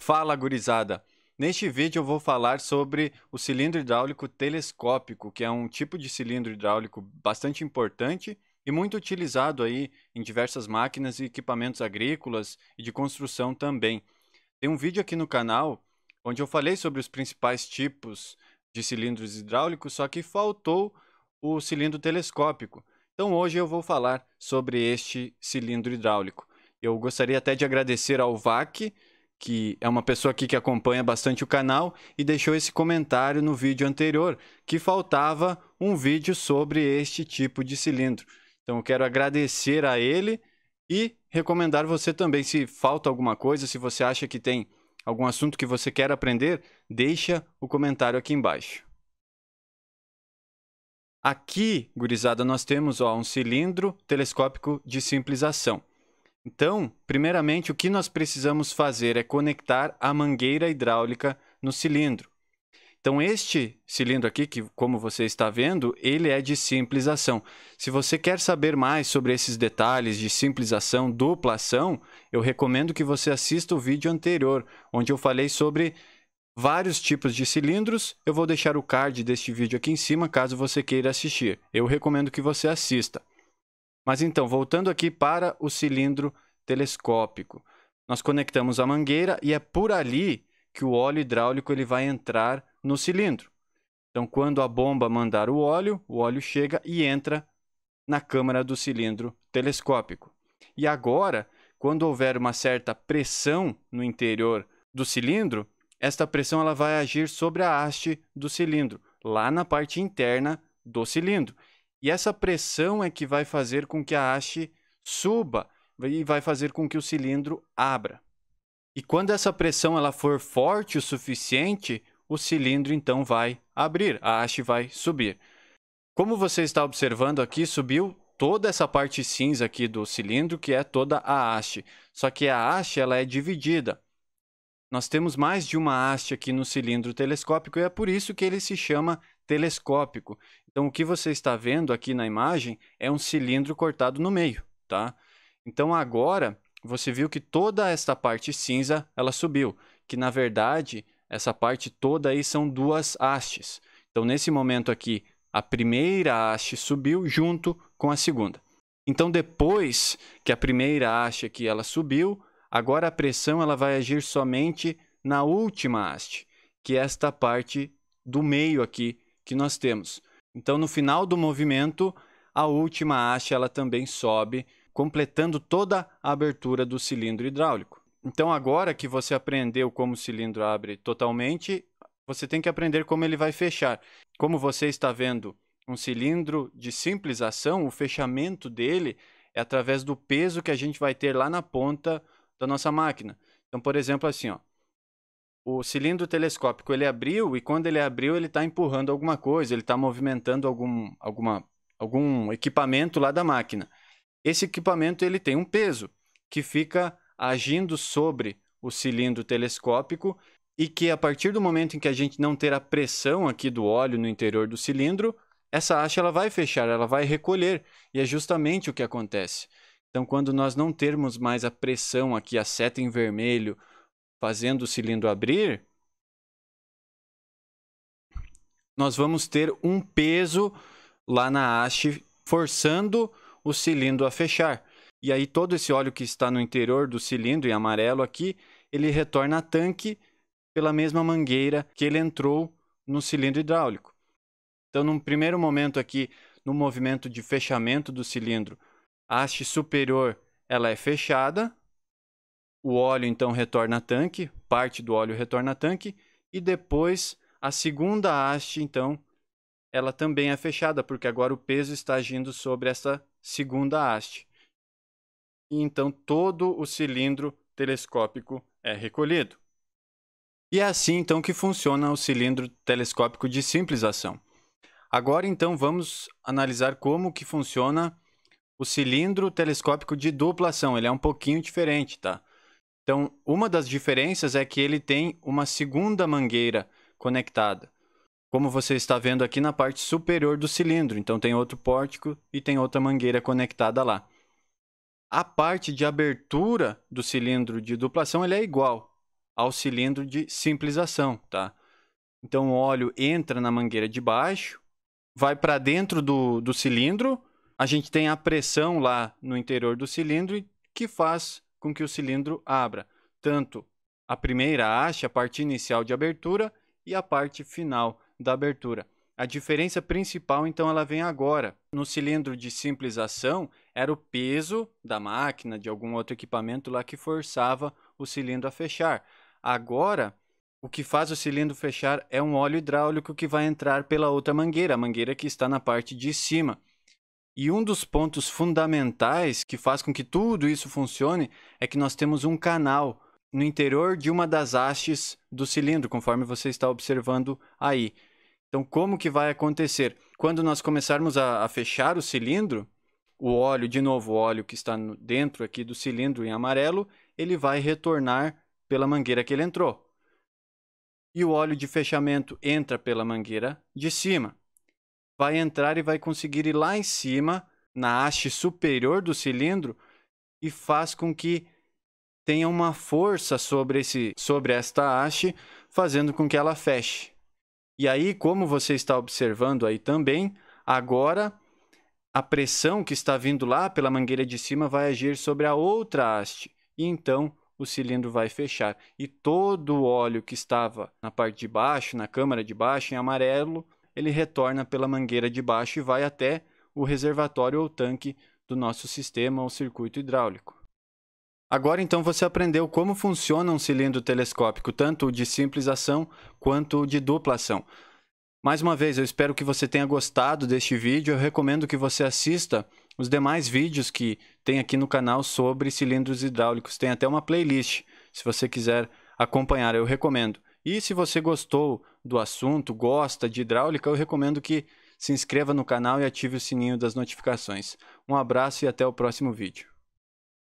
Fala, gurizada! Neste vídeo eu vou falar sobre o cilindro hidráulico telescópico, que é um tipo de cilindro hidráulico bastante importante e muito utilizado aí em diversas máquinas e equipamentos agrícolas e de construção também. Tem um vídeo aqui no canal onde eu falei sobre os principais tipos de cilindros hidráulicos, só que faltou o cilindro telescópico. Então hoje eu vou falar sobre este cilindro hidráulico. Eu gostaria até de agradecer ao VAC, que é uma pessoa aqui que acompanha bastante o canal e deixou esse comentário no vídeo anterior, que faltava um vídeo sobre este tipo de cilindro. Então eu quero agradecer a ele e recomendar você também se falta alguma coisa, se você acha que tem algum assunto que você quer aprender, deixa o comentário aqui embaixo. Aqui, gurizada, nós temos ó, um cilindro telescópico de simplização. Então, primeiramente, o que nós precisamos fazer é conectar a mangueira hidráulica no cilindro. Então, este cilindro aqui, que como você está vendo, ele é de simplização. Se você quer saber mais sobre esses detalhes de simplização, ação, dupla ação, eu recomendo que você assista o vídeo anterior, onde eu falei sobre vários tipos de cilindros. Eu vou deixar o card deste vídeo aqui em cima, caso você queira assistir. Eu recomendo que você assista. Mas então, voltando aqui para o cilindro telescópico. Nós conectamos a mangueira e é por ali que o óleo hidráulico ele vai entrar no cilindro. Então, quando a bomba mandar o óleo, o óleo chega e entra na câmara do cilindro telescópico. E agora, quando houver uma certa pressão no interior do cilindro, esta pressão ela vai agir sobre a haste do cilindro, lá na parte interna do cilindro. E essa pressão é que vai fazer com que a haste suba e vai fazer com que o cilindro abra. E quando essa pressão ela for forte o suficiente, o cilindro então vai abrir, a haste vai subir. Como você está observando aqui, subiu toda essa parte cinza aqui do cilindro, que é toda a haste. Só que a haste ela é dividida. Nós temos mais de uma haste aqui no cilindro telescópico e é por isso que ele se chama telescópico. Então, o que você está vendo aqui na imagem é um cilindro cortado no meio, tá? Então, agora, você viu que toda esta parte cinza, ela subiu. Que, na verdade, essa parte toda aí são duas hastes. Então, nesse momento aqui, a primeira haste subiu junto com a segunda. Então, depois que a primeira haste aqui ela subiu, Agora a pressão ela vai agir somente na última haste, que é esta parte do meio aqui que nós temos. Então no final do movimento, a última haste ela também sobe, completando toda a abertura do cilindro hidráulico. Então agora que você aprendeu como o cilindro abre totalmente, você tem que aprender como ele vai fechar. Como você está vendo, um cilindro de simples ação, o fechamento dele é através do peso que a gente vai ter lá na ponta da nossa máquina. Então, por exemplo, assim, ó, o cilindro telescópico ele abriu e quando ele abriu ele está empurrando alguma coisa, ele está movimentando algum, alguma, algum equipamento lá da máquina. Esse equipamento ele tem um peso que fica agindo sobre o cilindro telescópico e que a partir do momento em que a gente não ter a pressão aqui do óleo no interior do cilindro, essa haste ela vai fechar, ela vai recolher e é justamente o que acontece. Então, quando nós não termos mais a pressão aqui, a seta em vermelho, fazendo o cilindro abrir, nós vamos ter um peso lá na haste forçando o cilindro a fechar. E aí todo esse óleo que está no interior do cilindro em amarelo aqui, ele retorna a tanque pela mesma mangueira que ele entrou no cilindro hidráulico. Então, num primeiro momento aqui, no movimento de fechamento do cilindro, a haste superior ela é fechada. O óleo então retorna a tanque, parte do óleo retorna a tanque e depois a segunda haste então ela também é fechada porque agora o peso está agindo sobre essa segunda haste. E então todo o cilindro telescópico é recolhido. E é assim então que funciona o cilindro telescópico de simples ação. Agora então vamos analisar como que funciona o cilindro telescópico de duplação Ele é um pouquinho diferente, tá? Então, uma das diferenças é que ele tem uma segunda mangueira conectada. Como você está vendo aqui na parte superior do cilindro. Então, tem outro pórtico e tem outra mangueira conectada lá. A parte de abertura do cilindro de duplação ele é igual ao cilindro de simplização, tá? Então, o óleo entra na mangueira de baixo, vai para dentro do, do cilindro a gente tem a pressão lá no interior do cilindro que faz com que o cilindro abra, tanto a primeira haste, a parte inicial de abertura e a parte final da abertura. A diferença principal, então, ela vem agora. No cilindro de simples ação, era o peso da máquina, de algum outro equipamento lá que forçava o cilindro a fechar. Agora, o que faz o cilindro fechar é um óleo hidráulico que vai entrar pela outra mangueira, a mangueira que está na parte de cima. E um dos pontos fundamentais que faz com que tudo isso funcione é que nós temos um canal no interior de uma das hastes do cilindro, conforme você está observando aí. Então, como que vai acontecer? Quando nós começarmos a, a fechar o cilindro, o óleo, de novo, o óleo que está dentro aqui do cilindro em amarelo, ele vai retornar pela mangueira que ele entrou. E o óleo de fechamento entra pela mangueira de cima vai entrar e vai conseguir ir lá em cima, na haste superior do cilindro, e faz com que tenha uma força sobre, esse, sobre esta haste, fazendo com que ela feche. E aí, como você está observando aí também, agora a pressão que está vindo lá pela mangueira de cima vai agir sobre a outra haste. E então o cilindro vai fechar. E todo o óleo que estava na parte de baixo, na câmara de baixo, em amarelo, ele retorna pela mangueira de baixo e vai até o reservatório ou tanque do nosso sistema ou circuito hidráulico. Agora então você aprendeu como funciona um cilindro telescópico, tanto o de simples ação quanto o de dupla ação. Mais uma vez, eu espero que você tenha gostado deste vídeo. Eu recomendo que você assista os demais vídeos que tem aqui no canal sobre cilindros hidráulicos. Tem até uma playlist, se você quiser acompanhar, eu recomendo. E se você gostou do assunto, gosta de hidráulica, eu recomendo que se inscreva no canal e ative o sininho das notificações. Um abraço e até o próximo vídeo.